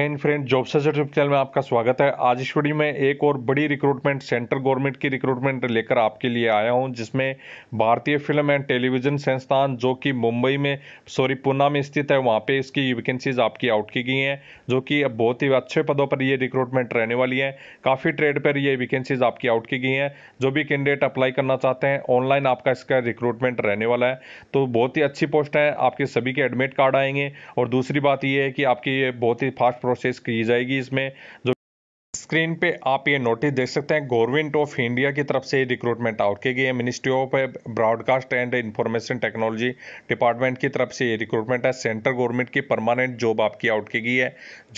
and friend job certificate channel में आपका स्वागत है आज इस वीडियो में एक और बड़ी रिक्रूटमेंट सेंट्रल गवर्नमेंट की रिक्रूटमेंट लेकर आपके लिए आया हूं जिसमें भारतीय फिल्म एंड टेलीविजन संस्थान जो कि मुंबई में सॉरी पूना में स्थित है वहां पे इसकी वैकेंसीज आपकी आउट की गई हैं जो कि अब बहुत ही अच्छे पदों पर ये रिक्रूटमेंट रहने वाली है काफ़ी ट्रेड पर ये वैकेंसीज आपकी आउट की गई हैं जो भी कैंडिडेट अप्लाई करना चाहते हैं ऑनलाइन आपका इसका रिक्रूटमेंट रहने वाला है तो बहुत ही अच्छी पोस्ट है आपके सभी के एडमिट कार्ड आएंगे और दूसरी बात ये है कि आपकी ये बहुत ही फास्ट प्रोसेस की जाएगी इसमें जो स्क्रीन पे आप ये नोटिस देख सकते हैं गवर्नमेंट ऑफ इंडिया की तरफ से रिक्रूटमेंट आउट की गई है ministry of broadcast and information technology department की तरफ से ये रिक्रूटमेंट है सेंट्रल गवर्नमेंट की परमानेंट जॉब आपकी आउट की गई है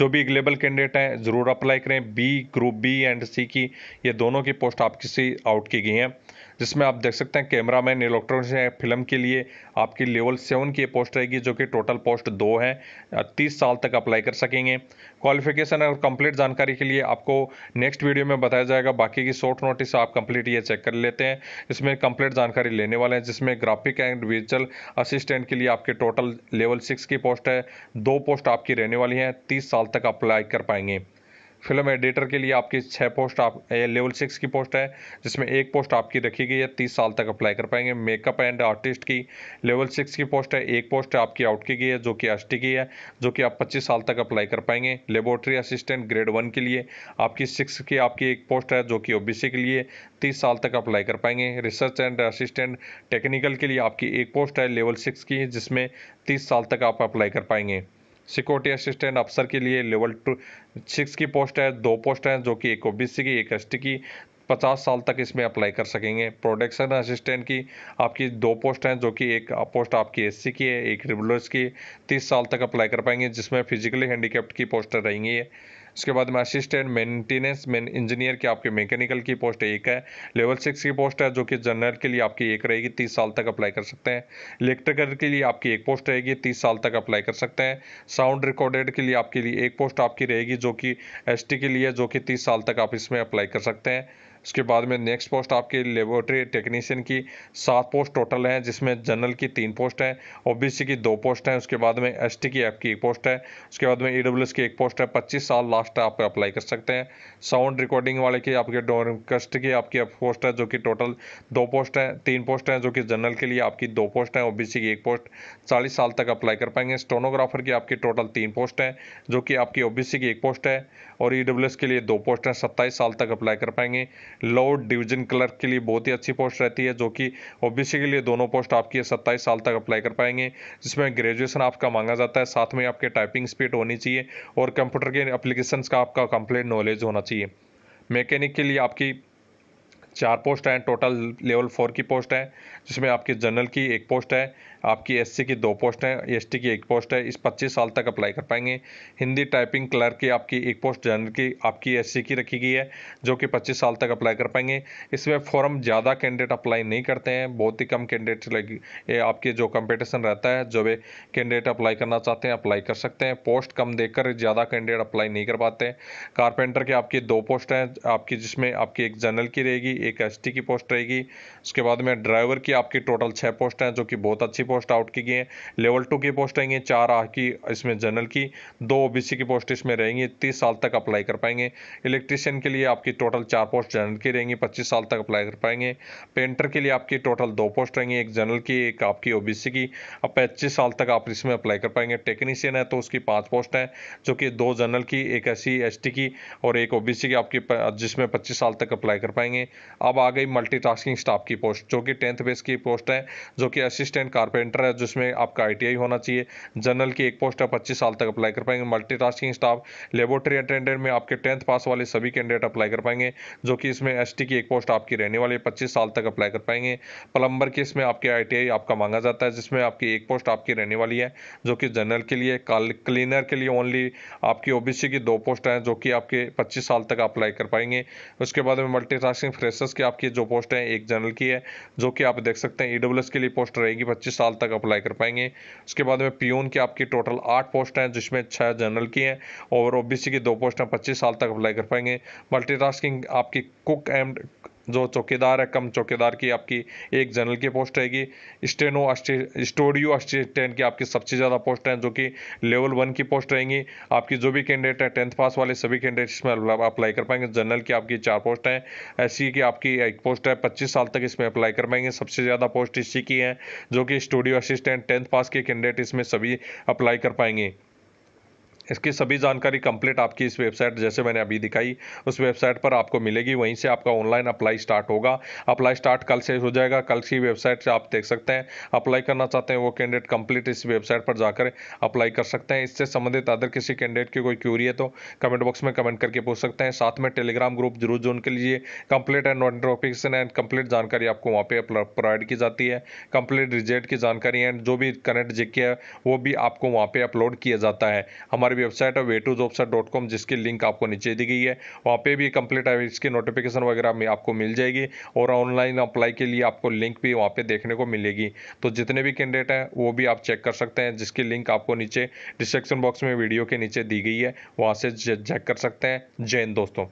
जो भी एग्लेबल कैंडिडेट हैं ज़रूर अप्लाई करें B group B and C की ये दोनों की पोस्ट आपकी से आउट की गई हैं जिसमें आप देख सकते हैं कैमरा मैन इलेक्ट्रॉनिक्स है फिल्म के लिए आपकी लेवल सेवन की पोस्ट रहेगी जो कि टोटल पोस्ट दो है तीस साल तक अप्लाई कर सकेंगे क्वालिफिकेशन और कंप्लीट जानकारी के लिए आपको नेक्स्ट वीडियो में बताया जाएगा बाकी की शॉर्ट नोटिस आप कंप्लीट ये चेक कर लेते हैं इसमें कंप्लीट जानकारी लेने वाले हैं जिसमें ग्राफिक एंड विजुअल असिस्टेंट के लिए आपके टोटल लेवल सिक्स की पोस्ट है दो पोस्ट आपकी रहने वाली हैं तीस साल तक अप्लाई कर पाएंगे फिल्म एडिटर के लिए आपकी छः पोस्ट आप लेवल सिक्स की पोस्ट है जिसमें एक पोस्ट आपकी रखी गई है तीस साल तक अप्लाई कर पाएंगे मेकअप एंड आर्टिस्ट की लेवल सिक्स की पोस्ट है एक पोस्ट आपकी आउट की गई है जो कि एस की है जो कि आप पच्चीस साल तक अप्लाई कर पाएंगे लेबोरेटरी असिस्टेंट ग्रेड वन के लिए आपकी सिक्स की आपकी एक पोस्ट है जो कि ओ के लिए तीस साल तक अप्लाई कर पाएंगे रिसर्च एंड असिस्टेंट टेक्निकल के लिए आपकी एक पोस्ट है लेवल सिक्स की जिसमें तीस साल तक आप अप्लाई कर पाएंगे सिक्योरिटी असिस्टेंट अफसर के लिए लेवल टू सिक्स की पोस्ट है दो पोस्ट हैं जो कि एक ओबीसी की एक एस की पचास साल तक इसमें अप्लाई कर सकेंगे प्रोडक्शन असिस्टेंट की आपकी दो पोस्ट हैं जो कि एक पोस्ट आपकी एस की है एक रेगुलर्स की तीस साल तक अप्लाई कर पाएंगे जिसमें फिजिकली हैंडीकेप्ट की पोस्टें रहेंगी उसके बाद में असिस्टेंट मेंटेनेंस मैन इंजीनियर की आपकी मैकेनिकल की पोस्ट एक है लेवल सिक्स की पोस्ट है जो कि जनरल के लिए आपकी एक रहेगी तीस साल तक अप्लाई कर सकते हैं इलेक्ट्रिकल के लिए आपकी एक पोस्ट रहेगी तीस साल तक अप्लाई कर सकते हैं साउंड रिकॉर्डेड के लिए आपके लिए एक पोस्ट आपकी रहेगी जो कि एस के लिए जो कि तीस साल तक आप इसमें अप्लाई कर सकते हैं उसके बाद में नेक्स्ट पोस्ट आपकी लेबोरेटरी टेक्नीशियन की सात पोस्ट टोटल हैं जिसमें जनरल की तीन पोस्ट हैं ओबीसी की दो पोस्ट हैं उसके बाद में एस की आपकी एक पोस्ट है उसके बाद में ई e की एक पोस्ट है पच्चीस साल लास्ट आप अप्लाई कर सकते हैं साउंड रिकॉर्डिंग वाले की आपके डोरकस्ट की आपकी पोस्ट है जो कि टोटल दो पोस्ट हैं तीन पोस्ट हैं जो कि जनरल के लिए आपकी दो पोस्ट हैं ओ की एक पोस्ट चालीस साल तक अप्लाई कर पाएंगे स्टोनोग्राफर की आपकी टोटल तीन पोस्ट हैं जो कि आपकी ओ की एक पोस्ट है और ई e के लिए दो पोस्ट हैं सत्ताईस साल तक अप्लाई कर पाएंगे लॉर्ड डिवीजन क्लर्क के लिए बहुत ही अच्छी पोस्ट रहती है जो कि ओबीसी के लिए दोनों पोस्ट आपकी सत्ताईस साल तक अप्लाई कर पाएंगे जिसमें ग्रेजुएशन आपका मांगा जाता है साथ में आपके टाइपिंग स्पीड होनी चाहिए और कंप्यूटर के अप्लीकेशन का आपका कंप्लीट नॉलेज होना चाहिए मैकेनिक के लिए आपकी चार पोस्ट हैं टोटल लेवल फोर की पोस्ट हैं जिसमें आपकी जनरल की एक पोस्ट है आपकी एससी की दो पोस्ट हैं एसटी e की एक पोस्ट है इस पच्चीस साल तक अप्लाई कर पाएंगे हिंदी टाइपिंग क्लर्क की आपकी एक पोस्ट जनरल की आपकी एससी की रखी गई है जो कि पच्चीस साल तक अप्लाई कर पाएंगे इसमें फॉर्म ज़्यादा कैंडिडेट अप्लाई नहीं करते हैं बहुत ही कम कैंडिडेट लगे आपके जो कंपटीशन रहता है जो वे कैंडिडेट अप्लाई करना चाहते हैं अप्लाई कर सकते हैं पोस्ट कम देखकर ज़्यादा कैंडिडेट अप्लाई नहीं कर पाते कारपेंटर की आपकी दो पोस्ट हैं आपकी जिसमें आपकी एक जनरल की रहेगी एक एस की पोस्ट रहेगी उसके बाद में ड्राइवर की आपकी टोटल छः पोस्ट हैं जो कि बहुत अच्छी पोस्ट आउट की गई हैं लेवल टू की पोस्ट रहेंगी चार आह की इसमें जनरल की दो ओ की पोस्ट इसमें रहेंगी तीस साल तक अप्लाई कर पाएंगे इलेक्ट्रीशियन के लिए आपकी टोटल चार पोस्ट जनरल की रहेंगी पच्चीस साल तक अप्लाई कर पाएंगे पेंटर के लिए आपकी टोटल दो पोस्ट रहेंगी एक जनरल की एक आपकी ओ की अब पच्चीस साल तक आप इसमें अप्लाई कर पाएंगे टेक्नीशियन है तो उसकी पाँच पोस्ट हैं जो कि दो जनरल की एक ऐसी एस की और एक ओ की आपकी जिसमें पच्चीस साल तक अप्लाई कर पाएंगे अब आ गई मल्टीटास्किंग स्टाफ की पोस्ट जो कि टेंथ बेस की पोस्ट है जो कि असिस्टेंट कारपेंटर है जिसमें आपका आई होना चाहिए जनरल की एक पोस्ट है पच्चीस साल तक अप्लाई कर पाएंगे मल्टीटास्किंग स्टाफ लेबोरेटरी अटेंडेंट में आपके टेंथ पास वाले सभी कैंडिडेट अप्लाई कर पाएंगे जो कि इसमें एस की एक पोस्ट आपकी रहने वाली है पच्चीस साल तक अप्लाई कर पाएंगे प्लम्बर की इसमें आपके आई आपका मांगा जाता है जिसमें आपकी एक पोस्ट आपकी रहने वाली है जो कि जनरल के लिए क्लीनर के लिए ओनली आपकी ओ की दो पोस्ट हैं जो कि आपके पच्चीस साल तक अप्लाई कर पाएंगे उसके बाद में मल्टीटास्किंग फ्रेश फ्रेशर्स की आपकी जो पोस्ट है एक जनरल की है जो कि आप देख सकते हैं ईडब्ल्यूएस e के लिए पोस्ट रहेगी पच्चीस साल तक अप्लाई कर पाएंगे उसके बाद में पीओन की आपकी टोटल आठ पोस्ट हैं जिसमें छः जनरल की हैं और ओबीसी की दो पोस्ट हैं पच्चीस साल तक अप्लाई कर पाएंगे मल्टी आपकी कुक एंड जो चौकीदार है कम चौकीदार की आपकी एक जनरल की पोस्ट रहेगी स्टेनो स्टोडियो असिस्टेंट की आपकी सबसे ज़्यादा पोस्ट हैं जो कि लेवल वन की पोस्ट रहेंगी आपकी जो भी कैंडिडेट है टेंथ पास वाले सभी कैंडिडेट इसमें अप्लाई कर पाएंगे जनरल की आपकी चार पोस्ट हैं एस की आपकी एक पोस्ट है पच्चीस साल तक इसमें अप्लाई कर पाएंगे सबसे ज़्यादा पोस्ट इसी की है जो कि स्टूडियो असिस्टेंट टेंथ पास के कैंडिडेट इसमें सभी अप्लाई कर पाएंगे इसकी सभी जानकारी कंप्लीट आपकी इस वेबसाइट जैसे मैंने अभी दिखाई उस वेबसाइट पर आपको मिलेगी वहीं से आपका ऑनलाइन अप्लाई स्टार्ट होगा अप्लाई स्टार्ट कल से हो जाएगा कल की वेबसाइट से आप देख सकते हैं अप्लाई करना चाहते हैं वो कैंडिडेट कंप्लीट इस वेबसाइट पर जाकर अप्लाई कर सकते हैं इससे संबंधित अदर किसी कैंडिडेट की कोई क्यूरी है तो कमेंट बॉक्स में कमेंट करके पूछ सकते हैं साथ में टेलीग्राम ग्रुप जरूर जो उनके लिए complete and notification and complete जानकारी आपको वहाँ पर प्रोवाइड की जाती है कंप्लीट रिजल्ट की जानकारी एंड जो भी कनेक्ट जिक्के है वो भी आपको वहाँ पर अपलोड किया जाता है हमारे वेबसाइट है वे टू डॉट कॉम जिसकी लिंक आपको नीचे दी गई है वहाँ पे भी कंप्लीट इसकी नोटिफिकेशन वगैरह में आपको मिल जाएगी और ऑनलाइन अप्लाई के लिए आपको लिंक भी वहाँ पे देखने को मिलेगी तो जितने भी कैंडिडेट हैं वो भी आप चेक कर सकते हैं जिसकी लिंक आपको नीचे डिस्क्रिप्शन बॉक्स में वीडियो के नीचे दी गई है वहाँ से चेक कर सकते हैं जय हिंद दोस्तों